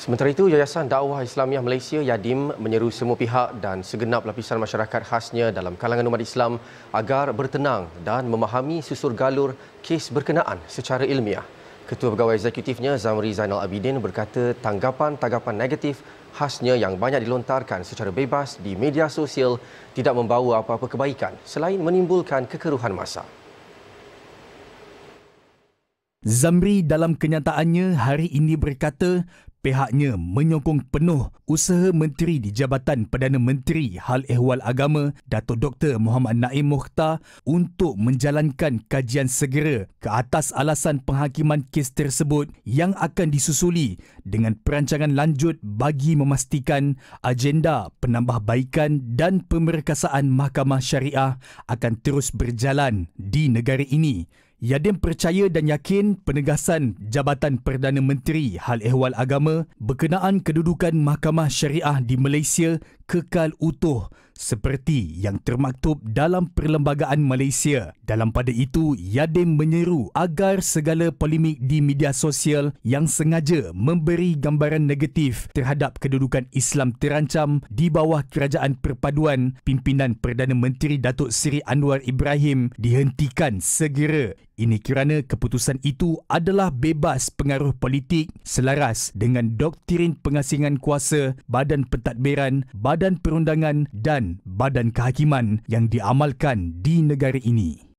Sementara itu, Yayasan Dakwah Islamiah Malaysia Yadim menyeru semua pihak dan segenap lapisan masyarakat khasnya dalam kalangan umat Islam agar bertenang dan memahami susur galur kes berkenaan secara ilmiah. Ketua Pegawai Eksekutifnya Zamri Zainal Abidin berkata tanggapan-tanggapan negatif khasnya yang banyak dilontarkan secara bebas di media sosial tidak membawa apa-apa kebaikan selain menimbulkan kekeruhan masa. Zamri dalam kenyataannya hari ini berkata pihaknya menyokong penuh usaha menteri di Jabatan Perdana Menteri Hal Ehwal Agama Datuk Dr Muhammad Naim Mokhtar untuk menjalankan kajian segera ke atas alasan penghakiman kes tersebut yang akan disusuli dengan perancangan lanjut bagi memastikan agenda penambahbaikan dan pemerkasaan Mahkamah Syariah akan terus berjalan di negara ini Yadin percaya dan yakin penegasan Jabatan Perdana Menteri Hal Ehwal Agama berkenaan kedudukan Mahkamah Syariah di Malaysia kekal utuh seperti yang termaktub dalam Perlembagaan Malaysia. Dalam pada itu, Yadin menyeru agar segala polemik di media sosial yang sengaja memberi gambaran negatif terhadap kedudukan Islam terancam di bawah Kerajaan Perpaduan pimpinan Perdana Menteri Datuk Seri Anwar Ibrahim dihentikan segera ini kerana keputusan itu adalah bebas pengaruh politik selaras dengan doktrin pengasingan kuasa badan pentadbiran, badan perundangan dan badan kehakiman yang diamalkan di negara ini.